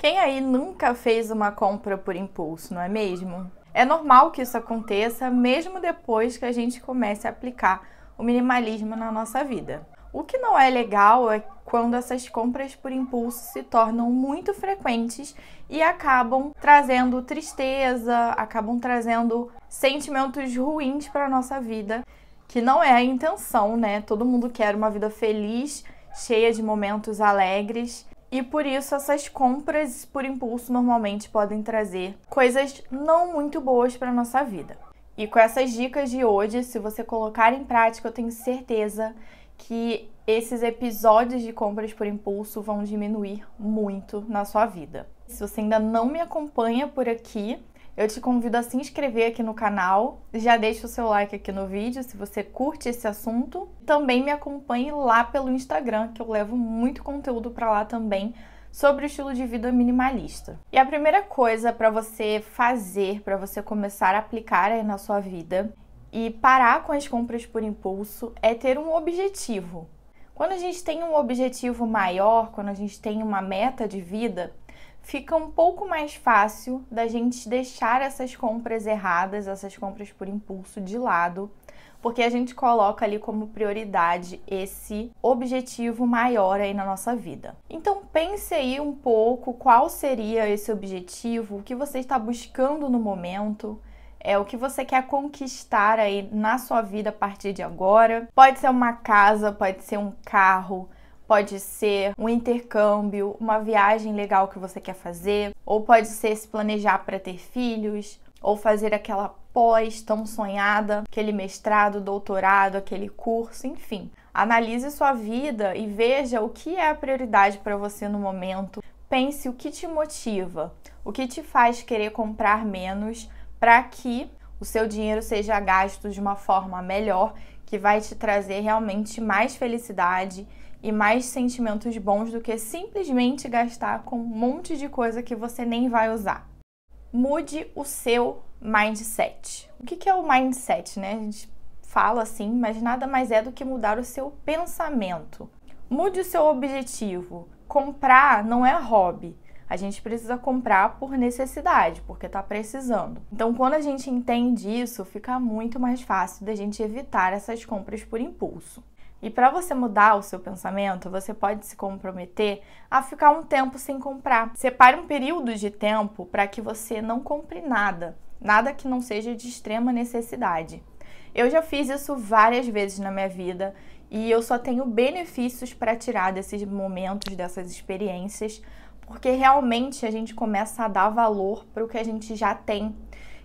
Quem aí nunca fez uma compra por impulso, não é mesmo? É normal que isso aconteça mesmo depois que a gente comece a aplicar o minimalismo na nossa vida. O que não é legal é quando essas compras por impulso se tornam muito frequentes e acabam trazendo tristeza, acabam trazendo sentimentos ruins para a nossa vida, que não é a intenção, né? Todo mundo quer uma vida feliz, cheia de momentos alegres, e por isso essas compras por impulso normalmente podem trazer coisas não muito boas para nossa vida. E com essas dicas de hoje, se você colocar em prática, eu tenho certeza que esses episódios de compras por impulso vão diminuir muito na sua vida. Se você ainda não me acompanha por aqui, eu te convido a se inscrever aqui no canal, já deixa o seu like aqui no vídeo se você curte esse assunto. Também me acompanhe lá pelo Instagram, que eu levo muito conteúdo para lá também sobre o estilo de vida minimalista. E a primeira coisa para você fazer, para você começar a aplicar aí na sua vida e parar com as compras por impulso é ter um objetivo. Quando a gente tem um objetivo maior, quando a gente tem uma meta de vida, fica um pouco mais fácil da gente deixar essas compras erradas, essas compras por impulso de lado, porque a gente coloca ali como prioridade esse objetivo maior aí na nossa vida. Então pense aí um pouco qual seria esse objetivo, o que você está buscando no momento, é o que você quer conquistar aí na sua vida a partir de agora. Pode ser uma casa, pode ser um carro, pode ser um intercâmbio, uma viagem legal que você quer fazer, ou pode ser se planejar para ter filhos, ou fazer aquela pós tão sonhada, aquele mestrado, doutorado, aquele curso, enfim. Analise sua vida e veja o que é a prioridade para você no momento. Pense o que te motiva, o que te faz querer comprar menos para que o seu dinheiro seja gasto de uma forma melhor que vai te trazer realmente mais felicidade e mais sentimentos bons do que simplesmente gastar com um monte de coisa que você nem vai usar. Mude o seu mindset. O que é o mindset, né? A gente fala assim, mas nada mais é do que mudar o seu pensamento. Mude o seu objetivo. Comprar não é hobby. A gente precisa comprar por necessidade, porque está precisando. Então, quando a gente entende isso, fica muito mais fácil da gente evitar essas compras por impulso. E para você mudar o seu pensamento, você pode se comprometer a ficar um tempo sem comprar. Separe um período de tempo para que você não compre nada, nada que não seja de extrema necessidade. Eu já fiz isso várias vezes na minha vida e eu só tenho benefícios para tirar desses momentos, dessas experiências, porque realmente a gente começa a dar valor para o que a gente já tem.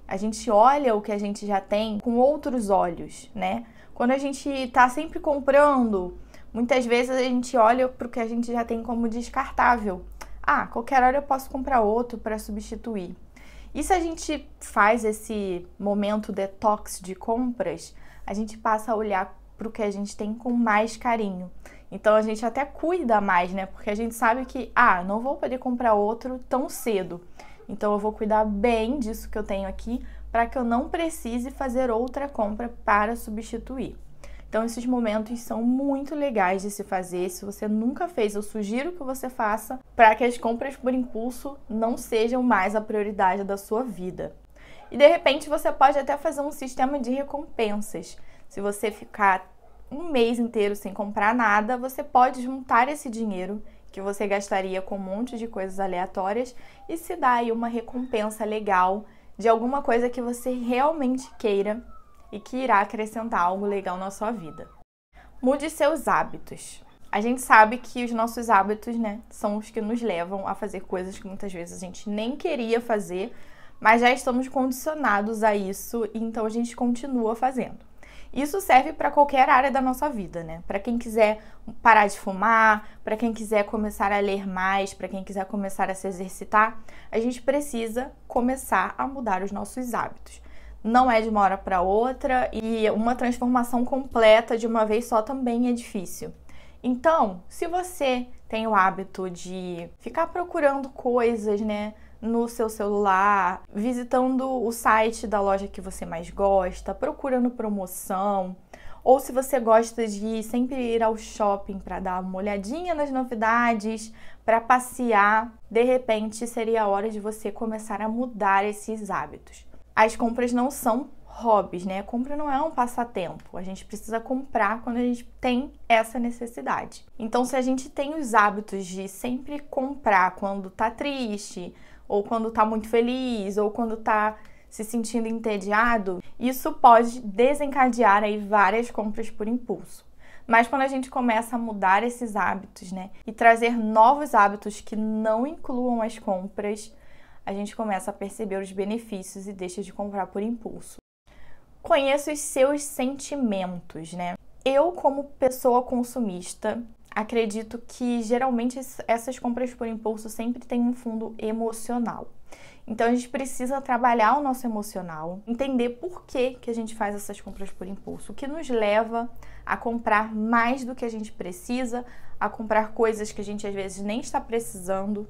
A gente olha o que a gente já tem com outros olhos, né? Quando a gente está sempre comprando, muitas vezes a gente olha para o que a gente já tem como descartável. Ah, qualquer hora eu posso comprar outro para substituir. E se a gente faz esse momento detox de compras, a gente passa a olhar para o que a gente tem com mais carinho. Então a gente até cuida mais, né? Porque a gente sabe que, ah, não vou poder comprar outro tão cedo. Então eu vou cuidar bem disso que eu tenho aqui para que eu não precise fazer outra compra para substituir. Então esses momentos são muito legais de se fazer. Se você nunca fez, eu sugiro que você faça para que as compras por impulso não sejam mais a prioridade da sua vida. E de repente você pode até fazer um sistema de recompensas. Se você ficar um mês inteiro sem comprar nada, você pode juntar esse dinheiro que você gastaria com um monte de coisas aleatórias e se dar aí uma recompensa legal de alguma coisa que você realmente queira e que irá acrescentar algo legal na sua vida. Mude seus hábitos. A gente sabe que os nossos hábitos, né, são os que nos levam a fazer coisas que muitas vezes a gente nem queria fazer, mas já estamos condicionados a isso, então a gente continua fazendo. Isso serve para qualquer área da nossa vida, né? Para quem quiser parar de fumar, para quem quiser começar a ler mais, para quem quiser começar a se exercitar, a gente precisa começar a mudar os nossos hábitos. Não é de uma hora para outra e uma transformação completa de uma vez só também é difícil. Então, se você tem o hábito de ficar procurando coisas, né? no seu celular, visitando o site da loja que você mais gosta, procurando promoção, ou se você gosta de sempre ir ao shopping para dar uma olhadinha nas novidades, para passear, de repente seria a hora de você começar a mudar esses hábitos. As compras não são hobbies, né? A compra não é um passatempo. A gente precisa comprar quando a gente tem essa necessidade. Então, se a gente tem os hábitos de sempre comprar quando tá triste, ou quando tá muito feliz, ou quando tá se sentindo entediado, isso pode desencadear aí várias compras por impulso. Mas quando a gente começa a mudar esses hábitos, né, e trazer novos hábitos que não incluam as compras, a gente começa a perceber os benefícios e deixa de comprar por impulso. Conheça os seus sentimentos, né? Eu, como pessoa consumista, acredito que geralmente essas compras por impulso sempre têm um fundo emocional. Então a gente precisa trabalhar o nosso emocional, entender por que, que a gente faz essas compras por impulso, o que nos leva a comprar mais do que a gente precisa, a comprar coisas que a gente às vezes nem está precisando.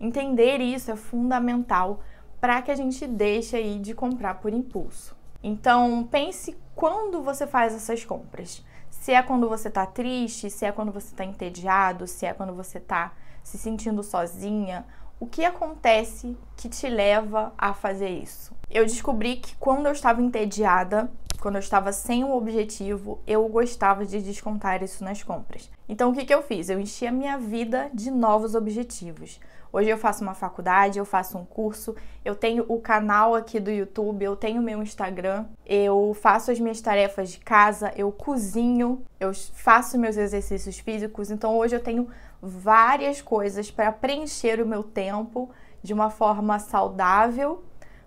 Entender isso é fundamental para que a gente deixe aí de comprar por impulso. Então pense quando você faz essas compras. Se é quando você tá triste, se é quando você tá entediado, se é quando você tá se sentindo sozinha, o que acontece que te leva a fazer isso? Eu descobri que quando eu estava entediada, quando eu estava sem um objetivo, eu gostava de descontar isso nas compras. Então o que, que eu fiz? Eu enchi a minha vida de novos objetivos. Hoje eu faço uma faculdade, eu faço um curso, eu tenho o canal aqui do YouTube, eu tenho meu Instagram, eu faço as minhas tarefas de casa, eu cozinho, eu faço meus exercícios físicos. Então hoje eu tenho várias coisas para preencher o meu tempo de uma forma saudável,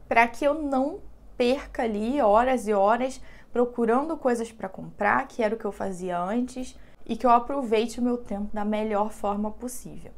para que eu não perca ali horas e horas procurando coisas para comprar, que era o que eu fazia antes, e que eu aproveite o meu tempo da melhor forma possível.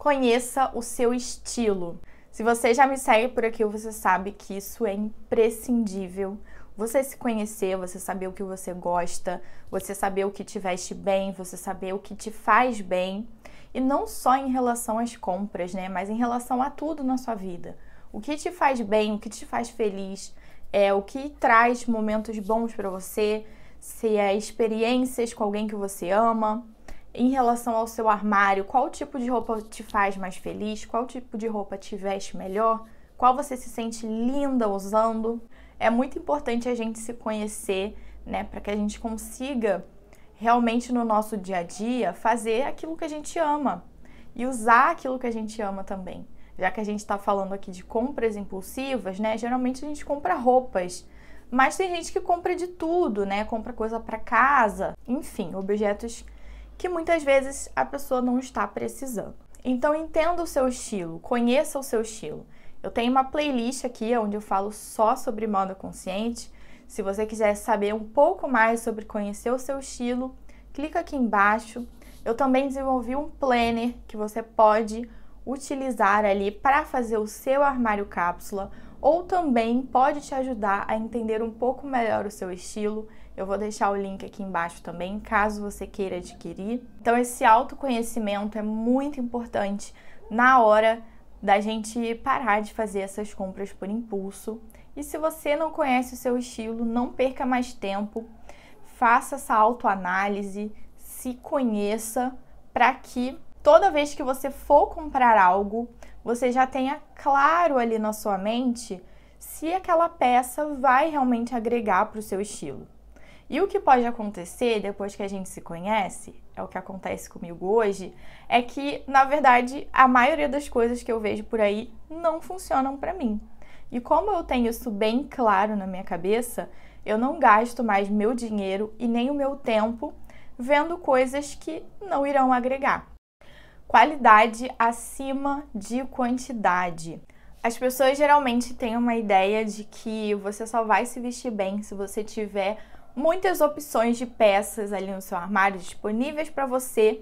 Conheça o seu estilo. Se você já me segue por aqui, você sabe que isso é imprescindível. Você se conhecer, você saber o que você gosta, você saber o que te veste bem, você saber o que te faz bem. E não só em relação às compras, né? Mas em relação a tudo na sua vida. O que te faz bem, o que te faz feliz, é o que traz momentos bons para você, se é experiências com alguém que você ama, em relação ao seu armário, qual tipo de roupa te faz mais feliz? Qual tipo de roupa te veste melhor? Qual você se sente linda usando? É muito importante a gente se conhecer, né, para que a gente consiga realmente no nosso dia a dia fazer aquilo que a gente ama e usar aquilo que a gente ama também. Já que a gente está falando aqui de compras impulsivas, né? Geralmente a gente compra roupas mas tem gente que compra de tudo, né? Compra coisa para casa, enfim, objetos que muitas vezes a pessoa não está precisando. Então entenda o seu estilo, conheça o seu estilo. Eu tenho uma playlist aqui onde eu falo só sobre moda consciente. Se você quiser saber um pouco mais sobre conhecer o seu estilo, clica aqui embaixo. Eu também desenvolvi um planner que você pode utilizar ali para fazer o seu armário cápsula ou também pode te ajudar a entender um pouco melhor o seu estilo. Eu vou deixar o link aqui embaixo também, caso você queira adquirir. Então, esse autoconhecimento é muito importante na hora da gente parar de fazer essas compras por impulso. E se você não conhece o seu estilo, não perca mais tempo, faça essa autoanálise, se conheça para que toda vez que você for comprar algo, você já tenha claro ali na sua mente se aquela peça vai realmente agregar para o seu estilo. E o que pode acontecer depois que a gente se conhece, é o que acontece comigo hoje, é que, na verdade, a maioria das coisas que eu vejo por aí não funcionam para mim. E como eu tenho isso bem claro na minha cabeça, eu não gasto mais meu dinheiro e nem o meu tempo vendo coisas que não irão agregar qualidade acima de quantidade. As pessoas geralmente têm uma ideia de que você só vai se vestir bem se você tiver muitas opções de peças ali no seu armário disponíveis para você,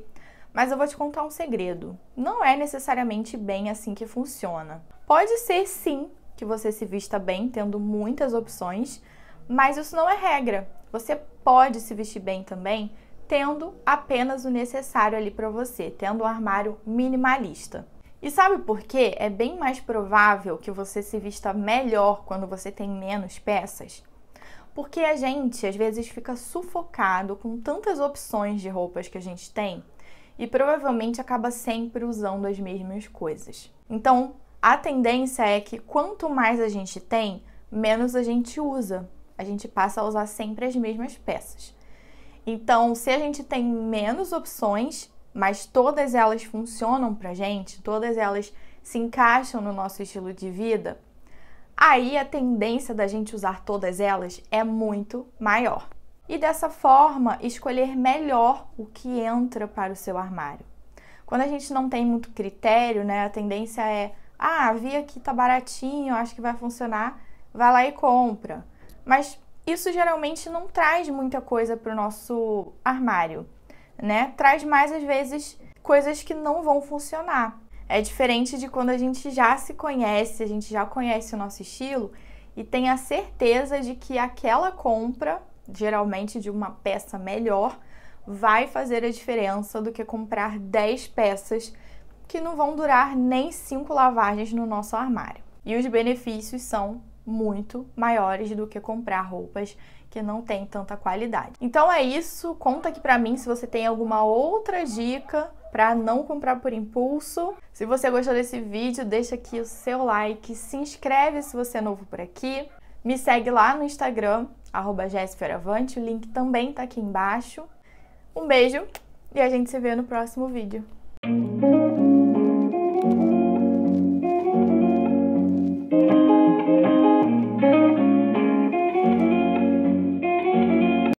mas eu vou te contar um segredo. Não é necessariamente bem assim que funciona. Pode ser sim que você se vista bem tendo muitas opções, mas isso não é regra. Você pode se vestir bem também tendo apenas o necessário ali para você, tendo um armário minimalista. E sabe por quê? É bem mais provável que você se vista melhor quando você tem menos peças. Porque a gente às vezes fica sufocado com tantas opções de roupas que a gente tem e provavelmente acaba sempre usando as mesmas coisas. Então, a tendência é que quanto mais a gente tem, menos a gente usa. A gente passa a usar sempre as mesmas peças. Então, se a gente tem menos opções, mas todas elas funcionam para gente, todas elas se encaixam no nosso estilo de vida, aí a tendência da gente usar todas elas é muito maior. E dessa forma, escolher melhor o que entra para o seu armário. Quando a gente não tem muito critério, né, a tendência é: ah, vi aqui tá baratinho, acho que vai funcionar, vai lá e compra. Mas isso geralmente não traz muita coisa para o nosso armário, né? Traz mais às vezes coisas que não vão funcionar. É diferente de quando a gente já se conhece, a gente já conhece o nosso estilo e tem a certeza de que aquela compra, geralmente de uma peça melhor, vai fazer a diferença do que comprar 10 peças que não vão durar nem 5 lavagens no nosso armário. E os benefícios são muito maiores do que comprar roupas que não tem tanta qualidade. Então é isso, conta aqui pra mim se você tem alguma outra dica para não comprar por impulso. Se você gostou desse vídeo, deixa aqui o seu like, se inscreve se você é novo por aqui, me segue lá no Instagram, @jessferavante. o link também tá aqui embaixo. Um beijo e a gente se vê no próximo vídeo.